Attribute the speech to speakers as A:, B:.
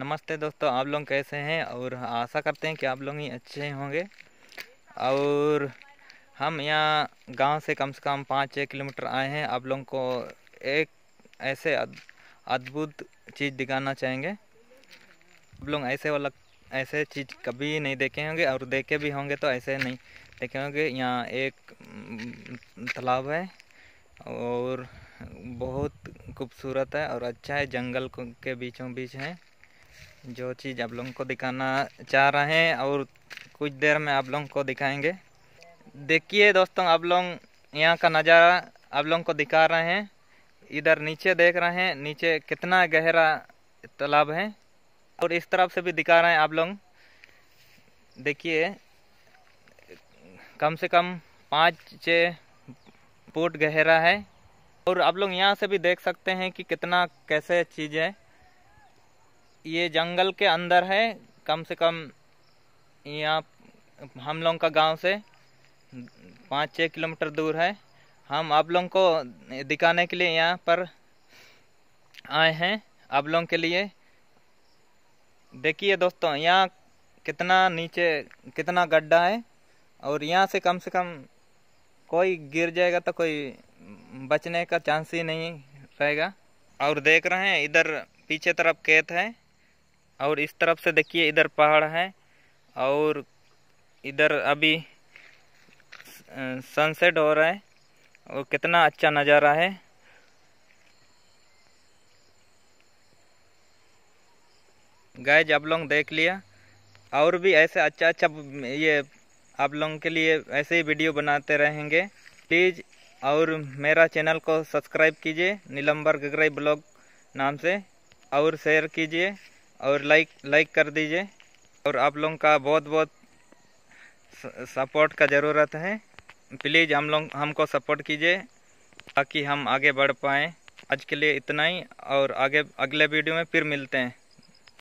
A: नमस्ते दोस्तों आप लोग कैसे हैं और आशा करते हैं कि आप लोग ही अच्छे होंगे और हम यहाँ गांव से कम से कम पाँच छः किलोमीटर आए हैं आप लोगों को एक ऐसे अद्भुत चीज़ दिखाना चाहेंगे आप लोग ऐसे वाला ऐसे चीज़ कभी नहीं देखे होंगे और देखे भी होंगे तो ऐसे नहीं देखे होंगे यहाँ एक तालाब है और बहुत खूबसूरत है और अच्छा है जंगल के बीचों बीच है जो चीज़ आप लोगों को दिखाना चाह रहे हैं और कुछ देर में आप लोगों को दिखाएंगे देखिए दोस्तों आप लोग यहाँ का नज़ारा आप लोगों को दिखा रहे हैं इधर नीचे देख रहे हैं नीचे कितना गहरा तालाब है और इस तरफ से भी दिखा रहे हैं आप लोग देखिए कम से कम पाँच छः फुट गहरा है और आप लोग यहाँ से भी देख सकते हैं कि कितना कैसे चीज़ है ये जंगल के अंदर है कम से कम यहाँ हम लोगों का गांव से पाँच छः किलोमीटर दूर है हम आप लोगों को दिखाने के लिए यहाँ पर आए हैं आप लोगों के लिए देखिए दोस्तों यहाँ कितना नीचे कितना गड्ढा है और यहाँ से कम से कम कोई गिर जाएगा तो कोई बचने का चांस ही नहीं रहेगा और देख रहे हैं इधर पीछे तरफ खेत है और इस तरफ से देखिए इधर पहाड़ है और इधर अभी सनसेट हो रहा है और कितना अच्छा नज़ारा है गैज आप लोग देख लिया और भी ऐसे अच्छा अच्छा ये आप लोगों के लिए ऐसे ही वीडियो बनाते रहेंगे प्लीज़ और मेरा चैनल को सब्सक्राइब कीजिए नीलम्बर गगराई ब्लॉग नाम से और शेयर कीजिए और लाइक लाइक कर दीजिए और आप लोगों का बहुत बहुत सपोर्ट का ज़रूरत है प्लीज़ हम लोग हमको सपोर्ट कीजिए ताकि हम आगे बढ़ पाएँ आज के लिए इतना ही और आगे अगले वीडियो में फिर मिलते हैं